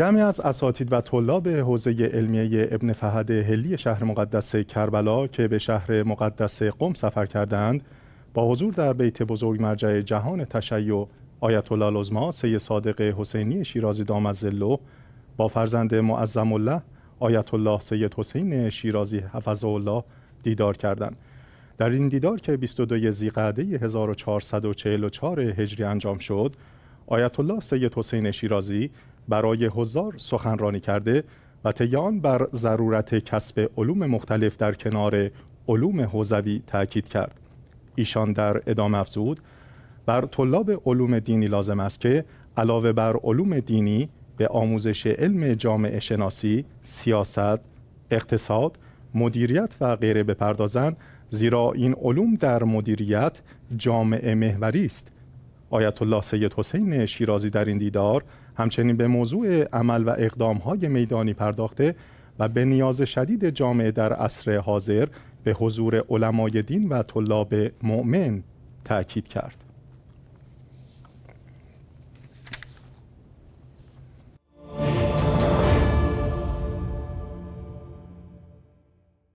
جمعی از اساتید و طلاب حوزه علمیه ابن فهد هلی شهر مقدس کربلا که به شهر مقدس قم سفر کردند با حضور در بیت بزرگ مرجع جهان تشیع آیت الله العظما سید صادق حسینی شیرازی دامزلو با فرزند معظم الله آیت الله سید حسین شیرازی حفظه الله دیدار کردند در این دیدار که 22 ذیقعده 1444 هجری انجام شد آیت الله سید حسین شیرازی برای هزار سخنرانی کرده و تیان بر ضرورت کسب علوم مختلف در کنار علوم حوزوی تاکید کرد ایشان در ادامه افزود بر طلاب علوم دینی لازم است که علاوه بر علوم دینی به آموزش علم جامعه شناسی، سیاست، اقتصاد، مدیریت و غیره بپردازند زیرا این علوم در مدیریت جامعه محوری است آیت الله سید حسین شیرازی در این دیدار همچنین به موضوع عمل و های میدانی پرداخته و به نیاز شدید جامعه در عصر حاضر به حضور علمای دین و طلاب مؤمن تاکید کرد